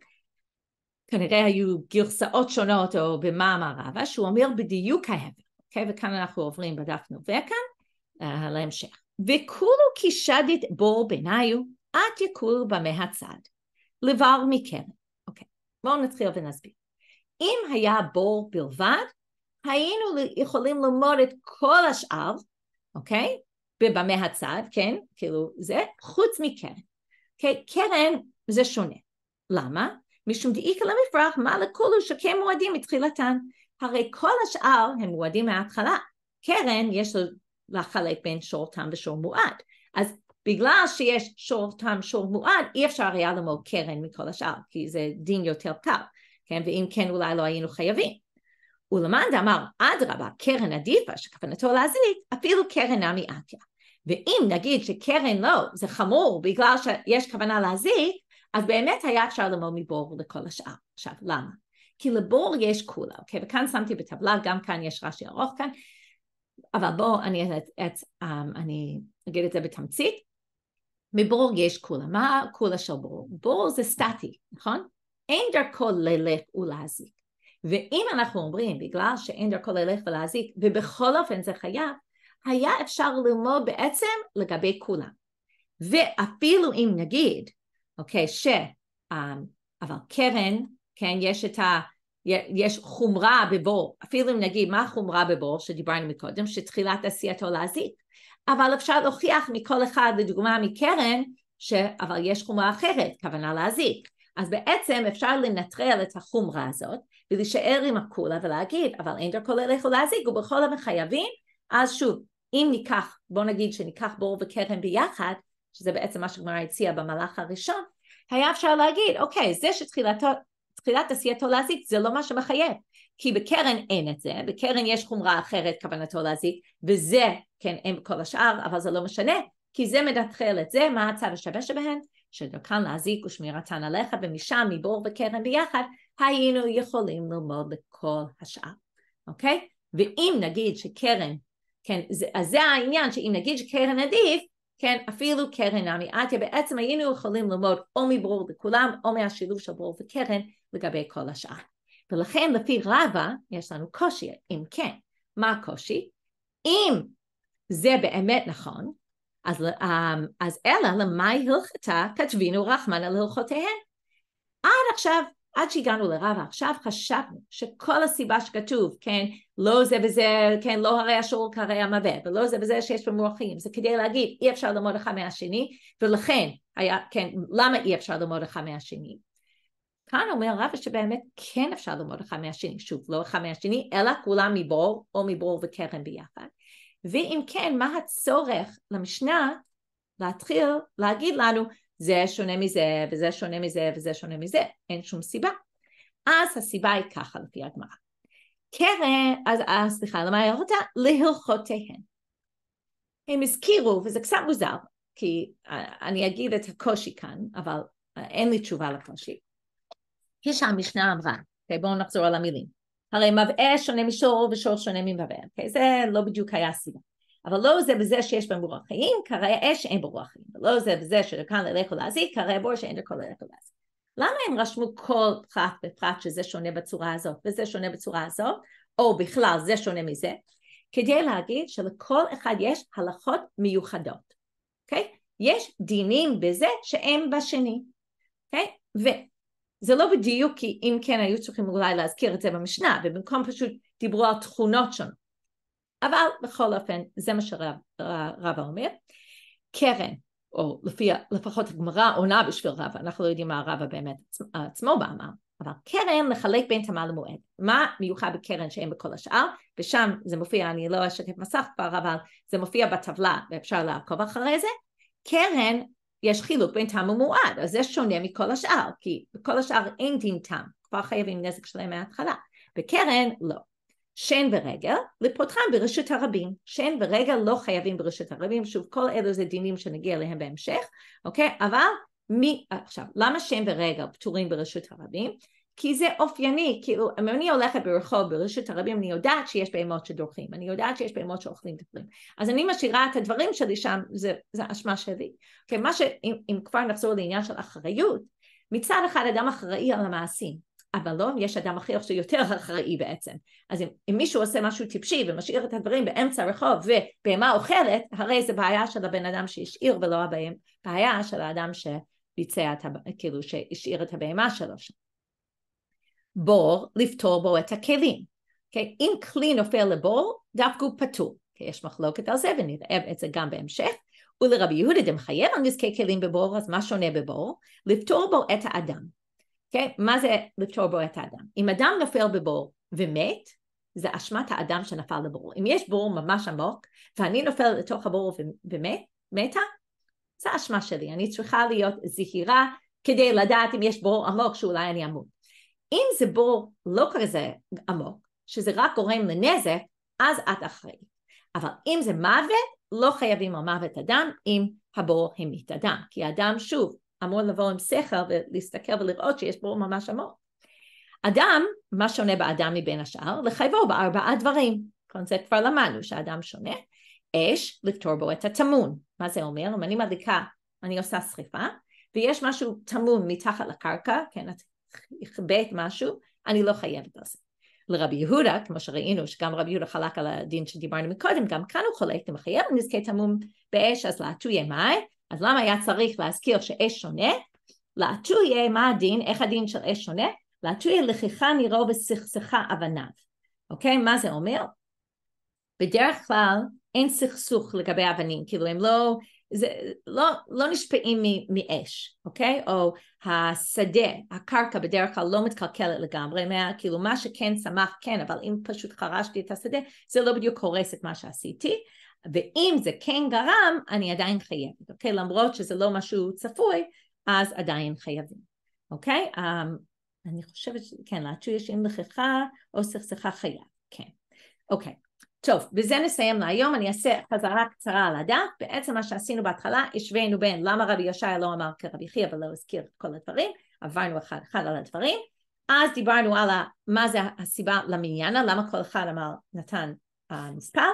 כנראה היו גרסאות שונות או במה אמר רבא, שהוא אומר בדיוק ההפך, אוקיי? וכאן אנחנו עוברים בדף נובע כאן uh, להמשך. וכולו כי בור ביניו, עד יקור במה הצד. לבר מקרן. אוקיי, בואו נתחיל ונסביר. אם היה בור בלבד, היינו יכולים ללמוד את כל השאר, אוקיי? בבמה הצד, כן? כאילו זה, חוץ מקרן. אוקיי? קרן זה שונה. למה? משום דאיכא למפרח, מה לכולו שכן מועדים מתחילתן. הרי כל השאר הם מועדים מההתחלה. קרן יש לחלק בין שור תם ושור מועד. אז בגלל שיש שור תם שור מועד, אי אפשר היה ללמוד קרן מכל השאר, כי זה דין יותר קל. כן? ואם כן אולי לא היינו חייבים. ולמאן דאמר אדרבה קרן עדיפה שכוונתו להזיק אפילו קרן נמי עקיה. ואם נגיד שקרן לא זה חמור בגלל שיש כוונה להזיק אז באמת היה אפשר ללמוד מבור לכל השאר. עכשיו למה? כי לבור יש כולה, אוקיי? וכאן שמתי בטבלה, גם כאן יש רש"י ארוך כאן, אבל בואו אני, אמ, אני אגיד את זה בתמצית. מבור יש כולה. מה כולה של בור? בור זה סטטי, נכון? אין דרכו ללך ולהזיק. ואם אנחנו אומרים בגלל שאין דרכו ללך ולהזיק, ובכל אופן זה חייב, היה אפשר ללמוד בעצם לגבי כולם. ואפילו אם נגיד, אוקיי, ש... אמ, אבל קרן, כן, יש את ה... יש חומרה בבור, אפילו אם נגיד מה החומרה בבור שדיברנו מקודם, שתחילת עשייתו להזיק, אבל אפשר להוכיח מכל אחד, לדוגמה מקרן, ש... אבל יש חומרה אחרת, כוונה להזיק. אז בעצם אפשר לנטרל את החומרה הזאת ולהישאר עם הקולה ולהגיד אבל אין דרך דרכו ללכו להזיק ובכל אופן חייבים אז שוב אם ניקח בוא נגיד שניקח בור וכרם ביחד שזה בעצם מה שגמרא הציעה במהלך הראשון היה אפשר להגיד אוקיי זה שתחילת עשייתו להזיק זה לא מה שמחייב כי בקרן אין את זה, בקרן יש חומרה אחרת כוונתו להזיק וזה כן אין בכל השאר אבל זה לא משנה כי זה מנטרל את זה מה הצו השווה שבהן שדרכן להזיק ושמירתן עליך ומשם מבור וקרן ביחד, היינו יכולים ללמוד לכל השאר, אוקיי? ואם נגיד שקרן, כן, זה, אז זה העניין, שאם נגיד שקרן עדיף, כן, אפילו קרן עטיה, בעצם היינו יכולים ללמוד או מברור לכולם, או מהשילוב של ברור וקרן לגבי כל השאר. ולכן לפי רבה יש לנו קושי, אם כן. מה הקושי? אם זה באמת נכון, אז, אמ, אז אלא למאי הלכתה כתבינו רחמן על הלכותיהן. עד עכשיו, עד שהגענו לרבה, עכשיו חשבנו שכל הסיבה שכתוב, כן, לא זה וזה, כן, לא הרי השור כהרי המווה, ולא זה וזה שיש במורחים, זה כדי להגיד אי אפשר ללמוד אחד מהשני, ולכן היה, כן, למה אי אפשר ללמוד אחד מהשני? כאן אומר רבה שבאמת כן אפשר ללמוד אחד מהשני, שוב, לא אחד מהשני, אלא כולם מבור או מבור וקרן ביחד. ואם כן, מה הצורך למשנה להתחיל להגיד לנו זה שונה מזה, וזה שונה מזה, וזה שונה מזה, אין שום סיבה. אז הסיבה היא ככה לפי הגמרא. קרן, אז, אז אה, סליחה, למה היה אותה? להלכותיהן. הם הזכירו, וזה קצת מוזר, כי אה, אני אגיד את הקושי כאן, אבל אה, אין לי תשובה לקושי. כשהמשנה אמרה, בואו נחזור על המילים. הרי מבעה שונה משור ושור שונה ממבעה, okay? אוקיי? זה לא בדיוק היה הסיבה. אבל לא זה בזה שיש בהם רוח חיים, כרי אש אין בו רוח חיים. לא זה בזה שכאן ללכו להזיק, כרי בור שאין לכל ללכו להזיק. למה הם רשמו כל פרט ופרט שזה שונה בצורה הזאת וזה שונה בצורה הזאת, או בכלל זה שונה מזה? כדי להגיד שלכל אחד יש הלכות מיוחדות, אוקיי? Okay? יש דינים בזה שאין בשני, אוקיי? Okay? זה לא בדיוק כי אם כן היו צריכים אולי להזכיר את זה במשנה ובמקום פשוט דיברו על תכונות שונות אבל בכל אופן זה מה שרבא אומר קרן או לפי לפחות הגמרא עונה בשביל רבא אנחנו לא יודעים מה רבא באמת עצמו באמר אבל קרן לחלק בין תמה למועד מה מיוחד בקרן שאין בכל השאר ושם זה מופיע אני לא אשתף מסך כבר אבל זה מופיע בטבלה ואפשר לעקוב אחרי זה קרן יש חילוק בין תם ומועד, אז זה שונה מכל השאר, כי בכל השאר אין דין תם, כבר חייבים נזק שלהם מההתחלה. בקרן לא. שן ורגל, לפותחם ברשות הרבים. שן ורגל לא חייבים ברשות הרבים, שוב, כל אלו זה דינים שנגיע אליהם בהמשך, אוקיי? אבל מי, עכשיו, למה שן ורגל פטורים ברשות הרבים? כי זה אופייני, כאילו, אם אני הולכת ברחוב ברשות הרבים, אני יודעת שיש בהמות שדורכים, אני יודעת שיש בהמות שאוכלים דברים. אז אני משאירה את הדברים שלי שם, זה, זה אשמה שלי. Okay, אוקיי, מה ש... אם, אם כבר נחזור לעניין של אחריות, מצד אחד אדם אחראי על המעשים, אבל לא, יש אדם אחר שיותר אחראי בעצם. אז אם, אם מישהו עושה משהו טיפשי ומשאיר את הדברים באמצע הרחוב ובהמה אוכלת, הרי זה בעיה של הבן אדם שהשאיר ולא הבעיה של האדם שביצע, את, כאילו, שהשאיר את הבהמה שלו שם. בור, לפתור בו את הכלים. Okay? אוקיי? אם כלי נופל לבור, דווקא הוא פתור. Okay? אוקיי? יש מחלוקת על זה ונראה את זה גם בהמשך. ולרבי יהודה דמחייב על נזקי כלים בבור, אז מה שונה בבור? לפתור בו את האדם. Okay? אוקיי? מה זה לפתור בו את האדם? אם אדם נופל בבור ומת, זה אשמת האדם שנפל לבור. אם יש בור ממש עמוק, ואני נופל לתוך הבור ומתה, זה אשמה שלי. אני צריכה להיות זהירה כדי לדעת אם יש בור עמוק שאולי אני אמור. אם זה בור לא כזה עמוק, שזה רק גורם לנזק, אז את אחראית. אבל אם זה מוות, לא חייבים על מוות אדם אם הבור המית אדם, כי אדם, שוב אמור לבוא עם שכל ולהסתכל ולראות שיש בור ממש עמוק. אדם, מה שונה באדם מבין השאר? לחייבו בארבעה דברים. קונספט כבר למדנו שאדם שונה. אש, לפתור בו את הטמון. מה זה אומר? אם אני מדליקה, אני עושה שריפה, ויש משהו טמון מתחת לקרקע, כן, אכבה את משהו, אני לא חייבת על זה. לרבי יהודה, כמו שראינו, שגם רבי יהודה חלק על הדין שדיברנו מקודם, גם כאן הוא חולק, אתה מחייב נזקי תמום באש, אז לעטו יהיה מה? אז למה היה צריך להזכיר שאש שונה? לעטו יהיה מה הדין, איך הדין של אש שונה? לעטו יהיה לכיכה נירו וסכסכה אבניו. אוקיי? מה זה אומר? בדרך כלל אין סכסוך לגבי אבנים, כאילו הם לא, זה לא, לא נשפעים מאש, אוקיי? או השדה, הקרקע בדרך כלל לא מתקלקלת לגמרי, מה, כאילו מה שכן צמח כן, אבל אם פשוט חרשתי את השדה, זה לא בדיוק הורס את מה שעשיתי. ואם זה כן גרם, אני עדיין חייבת, אוקיי? למרות שזה לא משהו צפוי, אז עדיין חייבים, אוקיי? Um, אני חושבת, כן, להטריש עם לכך או סכסכה חייב, כן. אוקיי, טוב, בזה נסיים להיום, אני אעשה חזרה קצרה על הדף, בעצם מה שעשינו בהתחלה, השווינו בין למה רבי ישעיה לא אמר כרבי חי, אבל לא הזכיר את כל הדברים, עברנו אחד אחד על הדברים, אז דיברנו על מה זה הסיבה למניינה, למה כל אחד אמר נתן המספר,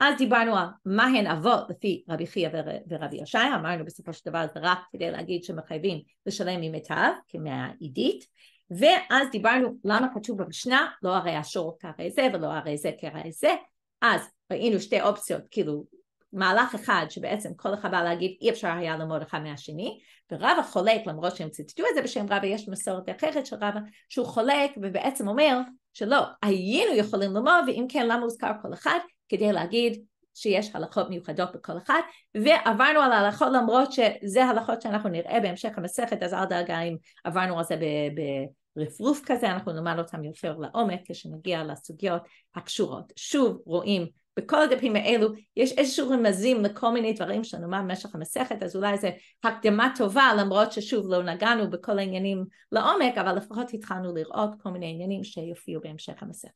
אז דיברנו על מה הן אבות לפי רבי חייא ורבי ישעיה, אמרנו בסופו של דבר זה רק כדי להגיד שמחייבים לשלם ממיטב, כמהעידית, ואז דיברנו למה כתוב במשנה לא הרי השור כהרי זה ולא הרי זה כהרי זה, אז ראינו שתי אופציות, כאילו מהלך אחד שבעצם כל אחד בא להגיד אי אפשר היה ללמוד אחד מהשני ורבא חולק למרות שהם ציטטו את זה בשם רבא יש מסורת אחרת של רבא שהוא חולק ובעצם אומר שלא היינו יכולים ללמוד ואם כן למה הוזכר כל אחד כדי להגיד שיש הלכות מיוחדות בכל אחד ועברנו על ההלכות למרות שזה הלכות שאנחנו נראה בהמשך המסכת אז אל דאגה אם עברנו על זה ב- ב- רפרוף כזה, אנחנו נלמד אותם יותר לעומק כשנגיע לסוגיות הקשורות. שוב רואים בכל הדפים האלו יש איזשהו רמזים לכל מיני דברים שנאמר במשך המסכת, אז אולי זו הקדמה טובה למרות ששוב לא נגענו בכל העניינים לעומק, אבל לפחות התחלנו לראות כל מיני עניינים שיופיעו בהמשך המסכת.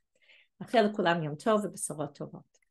נאחל לכולם יום טוב ובשורות טובות.